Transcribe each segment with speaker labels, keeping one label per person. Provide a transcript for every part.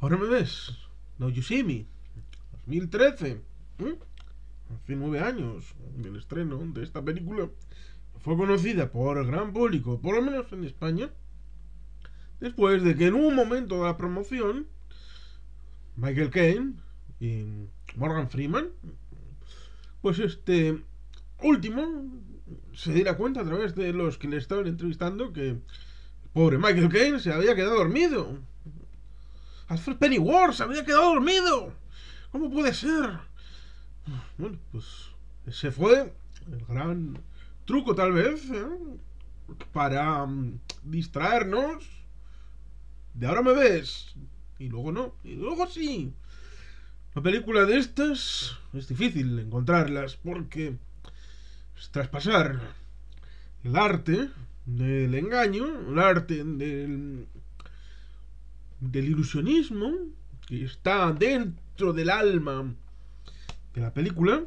Speaker 1: Ahora me ves. No you see me. 2013. Hace nueve años El estreno de esta película. Fue conocida por el gran público, por lo menos en España. Después de que en un momento de la promoción, Michael Caine y Morgan Freeman, pues este último se diera cuenta a través de los que le estaban entrevistando que pobre Michael Caine se había quedado dormido. Alfred Pennyworth se había quedado dormido. ¿Cómo puede ser? Bueno, pues ese fue el gran truco tal vez ¿eh? para mm, distraernos. De ahora me ves. Y luego no. Y luego sí. La película de estas es difícil encontrarlas porque traspasar el arte del engaño, el arte del, del ilusionismo que está dentro del alma de la película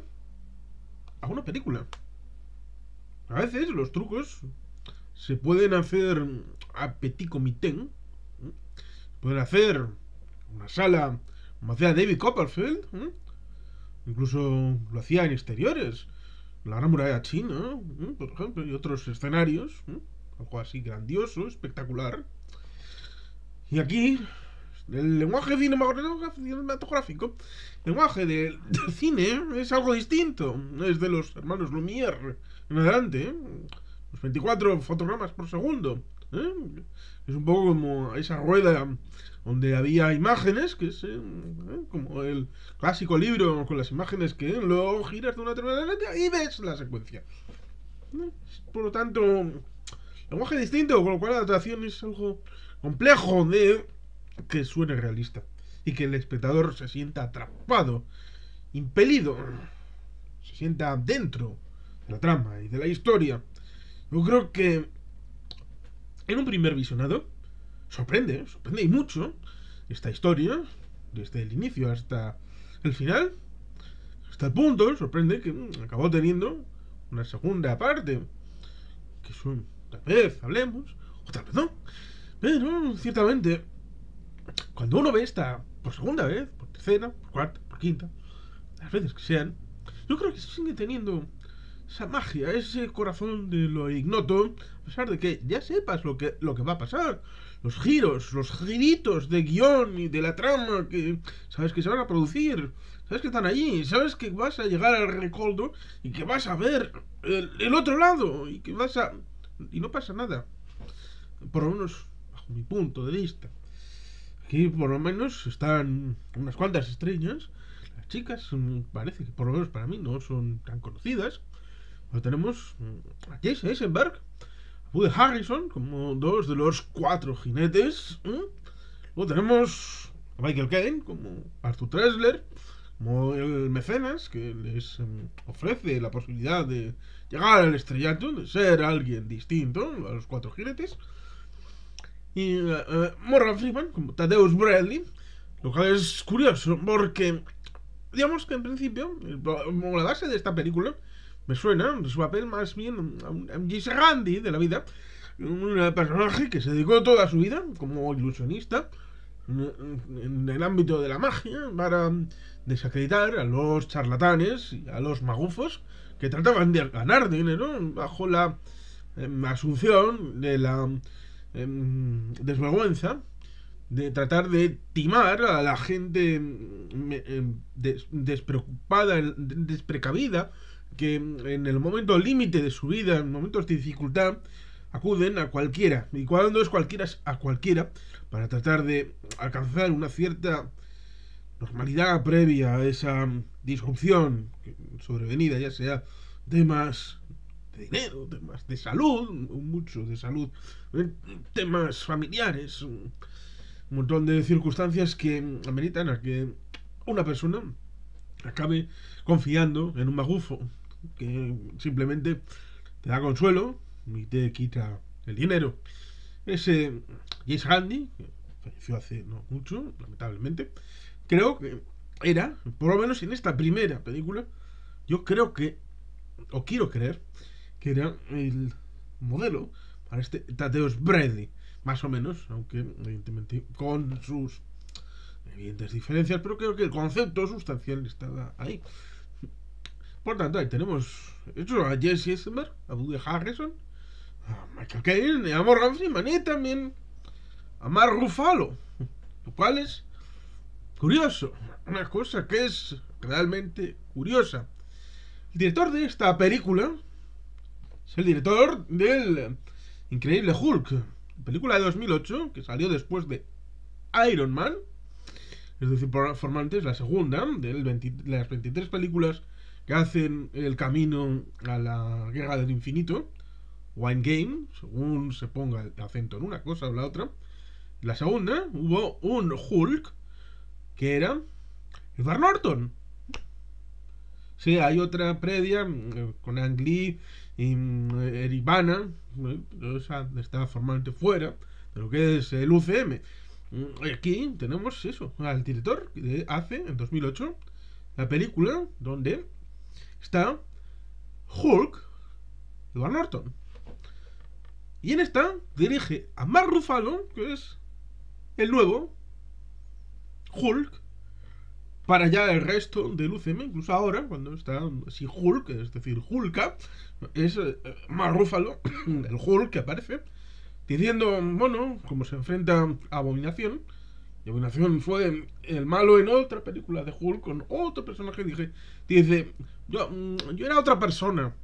Speaker 1: a una película. A veces los trucos se pueden hacer a petit comité, ¿eh? pueden hacer una sala como hacía David Copperfield, ¿eh? incluso lo hacía en exteriores, la Gran Muralla China, ¿eh? por ejemplo, y otros escenarios, ¿eh? algo así grandioso, espectacular. Y aquí, el lenguaje cinematográfico, el lenguaje del cine es algo distinto, es de los hermanos Lumière en adelante, ¿eh? los 24 fotogramas por segundo. ¿Eh? Es un poco como esa rueda donde había imágenes, que es eh, eh, como el clásico libro con las imágenes que luego giras de una determinada y ves la secuencia. Por lo tanto, lenguaje distinto, con lo cual la adaptación es algo complejo de que suene realista y que el espectador se sienta atrapado, impelido, se sienta dentro de la trama y de la historia. Yo creo que en un primer visionado, sorprende, sorprende y mucho esta historia, desde el inicio hasta el final, hasta el punto, sorprende que mm, acabó teniendo una segunda parte, que es tal vez hablemos, o tal vez no, pero ciertamente, cuando uno ve esta por segunda vez, por tercera, por cuarta, por quinta, las veces que sean, yo creo que sigue teniendo esa magia, ese corazón de lo ignoto, a pesar de que ya sepas lo que, lo que va a pasar, los giros, los giritos de guión y de la trama que sabes que se van a producir, sabes que están allí, sabes que vas a llegar al recoldo y que vas a ver el, el otro lado y que vas a... y no pasa nada, por lo menos bajo mi punto de vista. Aquí por lo menos están unas cuantas estrellas. Las chicas mm, parece que por lo menos para mí no son tan conocidas a tenemos mm, ¿eh? Eisenberg, a Bud Harrison, como dos de los cuatro jinetes. Luego tenemos a Michael Caine, como Arthur Tresler, como el mecenas, que les em, ofrece la posibilidad de llegar al estrellato, de ser alguien distinto a los cuatro jinetes. Y uh, Freeman, como Tadeusz Bradley, lo cual es curioso, porque digamos que en principio, como la base de esta película me suena, su papel más bien a un, de la vida, un personaje que se dedicó toda su vida como ilusionista en el ámbito de la magia para desacreditar a los charlatanes y a los magufos que trataban de ganar dinero bajo la em, asunción de la em, desvergüenza de tratar de timar a la gente em, despreocupada, desprecavida que en el momento límite de su vida, en momentos de dificultad, acuden a cualquiera. Y cuando es cualquiera, es a cualquiera, para tratar de alcanzar una cierta normalidad previa a esa disrupción sobrevenida, ya sea temas de dinero, temas de salud, mucho de salud, ¿eh? temas familiares, un montón de circunstancias que ameritan a que una persona acabe confiando en un magufo, que simplemente te da consuelo y te quita el dinero. Ese James Handy, que falleció hace no mucho, lamentablemente, creo que era, por lo menos en esta primera película, yo creo que, o quiero creer, que era el modelo para este Tateos Brady, más o menos, aunque evidentemente con sus evidentes diferencias, pero creo que el concepto sustancial estaba ahí. Por tanto, ahí tenemos a Jesse Eisenberg, a Woody Harrison, a Michael Caine, a Morgan Freeman y también a Mark Ruffalo, lo cual es curioso, una cosa que es realmente curiosa. El director de esta película es el director del Increíble Hulk, película de 2008 que salió después de Iron Man, es decir, formalmente es la segunda de las 23 películas que hacen el camino a la guerra del infinito, o game, según se ponga el acento en una cosa o la otra. La segunda, hubo un Hulk, que era Edward Norton. Sí, hay otra previa mm, con Ang Lee y mm, Erivana esa está formalmente fuera de lo que es el UCM. Mm, aquí tenemos eso, al director hace en 2008 la película donde está Hulk de Y en esta dirige a Mark que es el nuevo Hulk, para ya el resto de UCM, incluso ahora, cuando está así Hulk, es decir, Hulka, es eh, Mark el Hulk que aparece, diciendo, bueno, como se enfrenta a Abominación, y Abominación fue el malo en otra película de Hulk con otro personaje. Dije, dice, yo, mm, yo era otra persona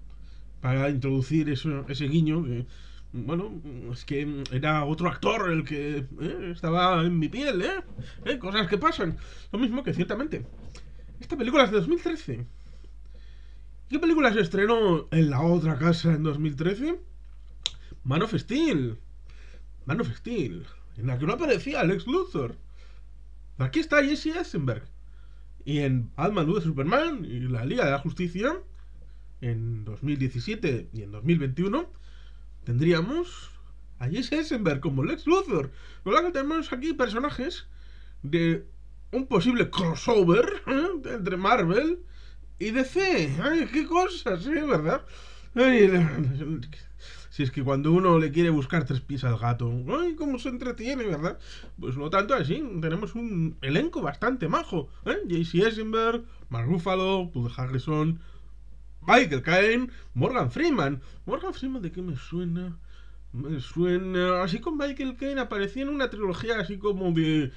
Speaker 1: para introducir eso, ese guiño. Que, mm, bueno, mm, es que era otro actor el que eh, estaba en mi piel, eh, ¿eh? Cosas que pasan. Lo mismo que ciertamente. Esta película es de 2013. ¿Qué película se estrenó en la otra casa en 2013? Man of Steel. Man of Steel. En la que no aparecía Alex Luthor. Aquí está Jesse Eisenberg. Y en alma de Superman y la Liga de la Justicia, en 2017 y en 2021, tendríamos a Jesse Eisenberg como Lex Luthor. Con lo que tenemos aquí personajes de un posible crossover ¿eh? entre Marvel y DC. ¡Ay, qué cosas! sí ¿eh? ¿Verdad? Si es que cuando uno le quiere buscar tres pies al gato, ¡ay, cómo se entretiene, verdad! Pues no tanto así, tenemos un elenco bastante majo. ¿eh? J.C. Eisenberg, Mark Ruffalo, Bud Harrison, Michael Caine, Morgan Freeman. ¿Morgan Freeman de qué me suena? Me suena... Así con Michael Caine aparecía en una trilogía así como de...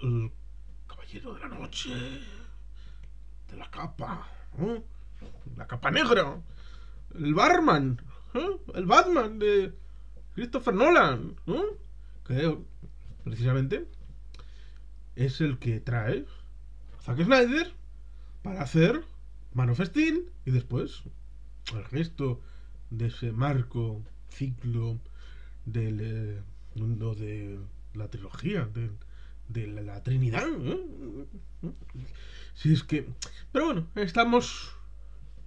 Speaker 1: El Caballero de la Noche. De la capa. La capa negra. El barman. El Batman de Christopher Nolan, Que precisamente es el que trae a Zack Snyder para hacer Man of Steel y después el resto de ese marco, ciclo del eh, mundo de la trilogía, de, la, Trinidad. Si es que. Pero bueno, estamos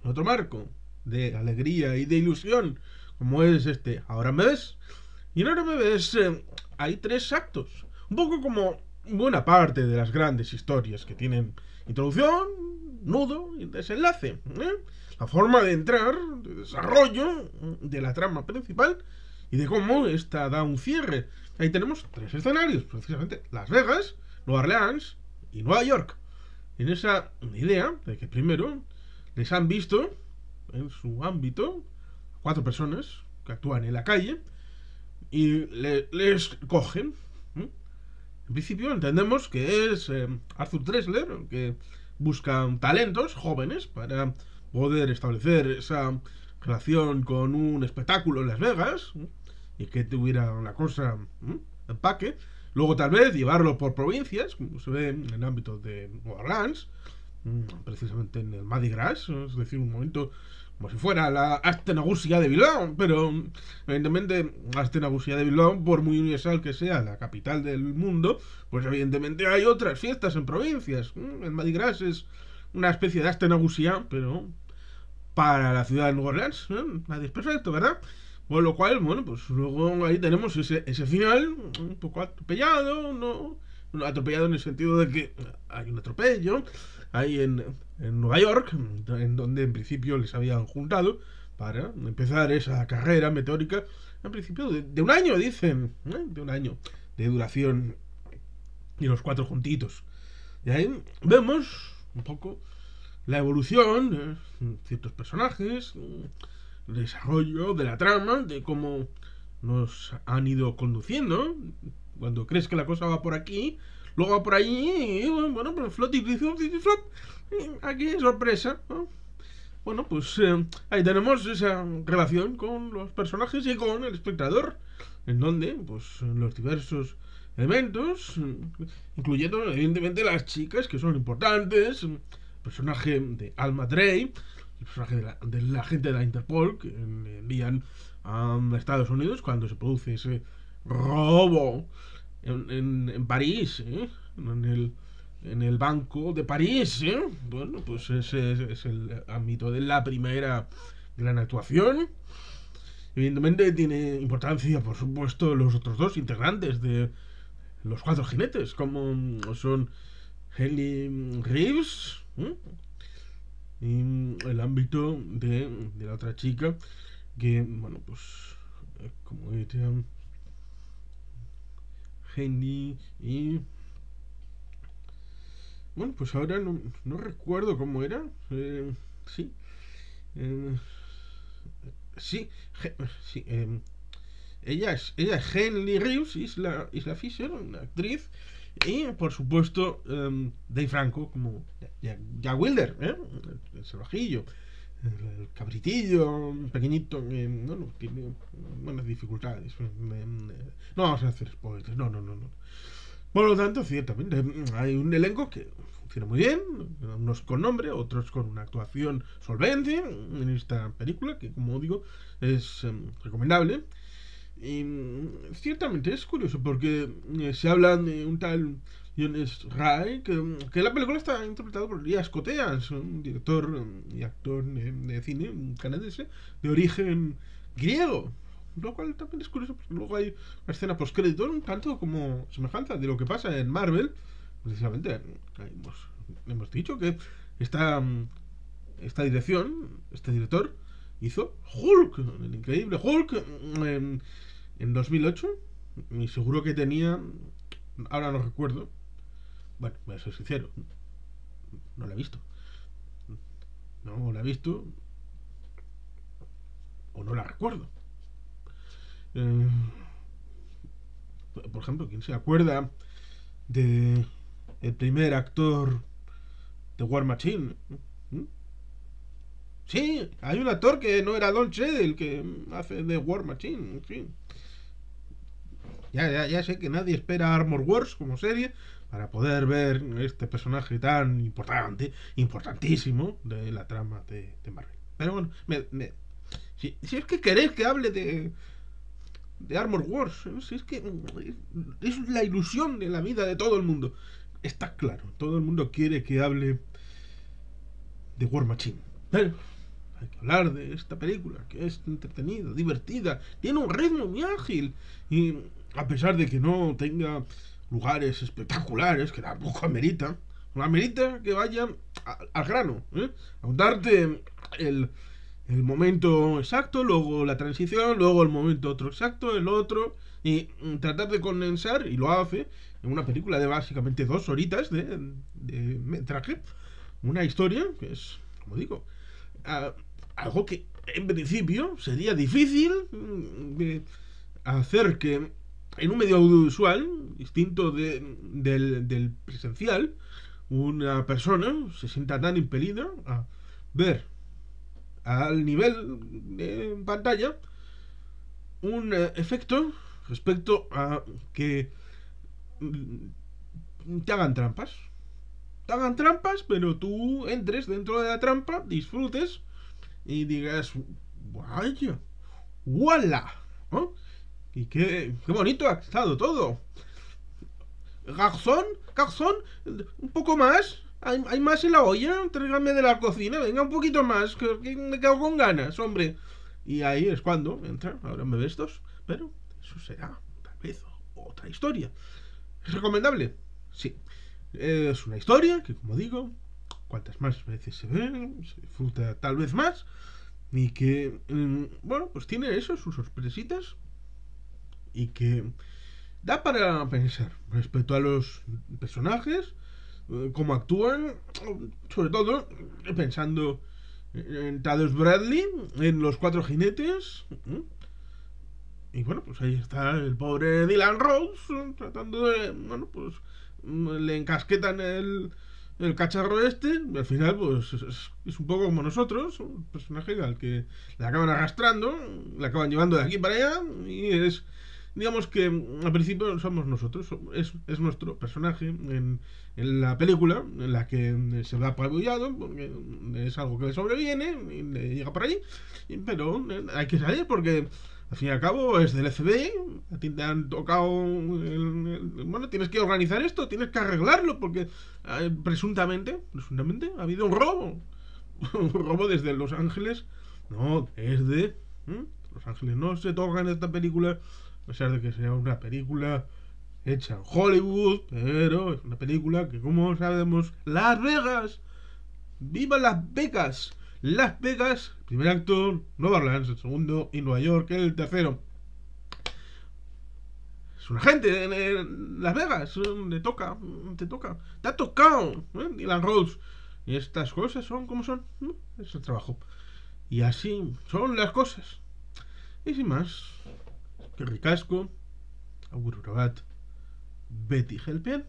Speaker 1: en otro marco de alegría y de ilusión, como es este, ahora me ves. Y en ahora me ves eh, hay tres actos, un poco como buena parte de las grandes historias que tienen introducción, nudo y desenlace. ¿eh? La forma de entrar, de desarrollo de la trama principal y de cómo esta da un cierre. Ahí tenemos tres escenarios, precisamente Las Vegas, Nueva Orleans y Nueva York. En esa idea de que primero les han visto en su ámbito, cuatro personas que actúan en la calle y les cogen. En principio entendemos que es eh, Arthur Dressler, que buscan talentos jóvenes para poder establecer esa relación con un espectáculo en Las Vegas y que tuviera una cosa en empaque. Luego tal vez llevarlo por provincias, como se ve en el ámbito de Orleans, Mm, precisamente en el Madigras, es decir, un momento como si fuera la Astenagusia de Bilbao, pero evidentemente Astenagusia de Bilbao, por muy universal que sea la capital del mundo, pues evidentemente hay otras fiestas en provincias. Mm, el Madigras es una especie de Astenagusia, pero para la ciudad de Nueva Orleans, ¿eh? nadie es perfecto, ¿verdad? Con lo cual, bueno, pues luego ahí tenemos ese, ese final un poco atropellado, ¿no? atropellado en el sentido de que hay un atropello ahí en, en Nueva York, en donde en principio les habían juntado para empezar esa carrera meteórica, en principio de, un año, dicen, ¿eh? de un año de duración y los cuatro juntitos. Y ahí vemos un poco la evolución de ciertos personajes, el desarrollo de la trama, de cómo nos han ido conduciendo cuando crees que la cosa va por aquí, luego va por ahí, y bueno, pues flop, aquí sorpresa, Bueno, pues eh, ahí tenemos esa relación con los personajes y con el espectador, en donde, pues, los diversos elementos, incluyendo evidentemente las chicas que son importantes, el personaje de Alma Drey, el personaje de la, de la gente de la Interpol que envían a Estados Unidos cuando se produce ese robo en, en, París, ¿eh? en, el, en el Banco de París. ¿eh? Bueno, pues ese es, el ámbito de la primera gran actuación. Evidentemente tiene importancia, por supuesto, los otros dos integrantes de los cuatro jinetes, como son Henry Reeves ¿eh? y el ámbito de, la otra chica, que, bueno, pues, como decía, Henley y... Bueno, pues ahora no, recuerdo cómo era. Eh, sí. Eh, sí. sí em, ella es, ella es Henley Reeves, Isla, Isla Fisher, una actriz. Y por supuesto, em, Dave Franco, como ya Wilder, ¿eh? el, salvajillo el cabritillo pequeñito que eh, no, tiene buenas dificultades. Eh, eh, no vamos a hacer spoilers, no, no, no, no. Por lo tanto, ciertamente, hay un elenco que funciona muy bien, unos con nombre, otros con una actuación solvente en esta película, que como digo, es em, recomendable. Y ciertamente es curioso porque se habla de un tal y que, la película está interpretada por Elias Coteas, un director um, y actor de, cine canadiense de origen griego. Lo cual también es curioso, porque luego hay una escena post-crédito, un tanto como semejanza de lo que pasa en Marvel. Precisamente, pues, hemos, dicho que esta, um, esta dirección, este director, hizo Hulk, el increíble Hulk, um, en, en 2008. Y seguro que tenía, ahora no recuerdo, bueno, voy a ser sincero. No la he visto. No la he visto. O no la recuerdo. Eh, por ejemplo, ¿quién se acuerda de el primer actor de War Machine? Sí, hay un actor que no era Don Cheadle, que hace de War Machine. En fin ya, ya, ya sé que nadie espera Armor Wars como serie para poder ver este personaje tan importante, importantísimo de la trama de, Marvel. Pero bueno, si, es que queréis que hable de, de Armor Wars, si es que es, es la ilusión de la vida de todo el mundo. Está claro, todo el mundo quiere que hable de War Machine. Pero hay que hablar de esta película, que es entretenida, divertida, tiene un ritmo muy ágil y a pesar de que no tenga lugares espectaculares, que tampoco amerita, amerita que vaya al grano, ¿eh? a darte el, el momento exacto, luego la transición, luego el momento otro exacto, el otro, y tratar de condensar, y lo hace, en una película de básicamente dos horitas de, de metraje, una historia que es, como digo, algo que en principio sería difícil de hacer que en un medio audiovisual, distinto del, presencial, una persona se sienta tan impelida a ver al nivel de pantalla un eh, efecto respecto a que mm, te hagan trampas. Te hagan trampas, pero tú entres dentro de la trampa, disfrutes y digas, vaya, ¡wala! Y qué, qué bonito ha estado todo. Garzón, garzón, un poco más. ¿Hay, más en la olla? Tráigame de la cocina, venga un poquito más, que, me quedo con ganas, hombre. Y ahí es cuando entra, ahora me ves estos pero eso será, tal vez, otra historia. ¿Es recomendable? Sí. Es una historia que, como digo, cuantas más veces se ve, se disfruta tal vez más, y que, mm, bueno, pues tiene eso, sus sorpresitas, y que da para pensar respecto a los personajes, eh, cómo actúan, sobre todo pensando en Tados Bradley, en los cuatro jinetes. Y bueno, pues ahí está el pobre Dylan Rose tratando de. Bueno, pues mm, le encasquetan el, el cacharro este. al final, pues es, es, un poco como nosotros, un personaje al que le acaban arrastrando, le acaban llevando de aquí para allá. Y es digamos que mm, al principio somos nosotros, es, nuestro personaje en, en, la película, en la que mm, se va apabullado, porque mm, es algo que le sobreviene, y le llega por ahí, pero eh, hay que salir porque al fin y al cabo es del FBI, a ti te han tocado... Eh, bueno, tienes que organizar esto, tienes que arreglarlo, porque eh, presuntamente, presuntamente ha habido un robo. un robo desde Los Ángeles. No, es de... Los Ángeles no se toca en esta película pesar de que sea una película hecha en Hollywood, pero es una película que, como sabemos, Las Vegas. ¡Viva Las Vegas! Las Vegas, primer acto, Nueva Orleans, el segundo, y Nueva York, el tercero. Es una gente! en, Las Vegas, eh, le toca, te toca, te ha tocado, eh, Dylan Rose. Y estas cosas son como son, es el trabajo. Y así son las cosas. Y sin más. Ricasco, Aguru Rogat, Betty Helpe.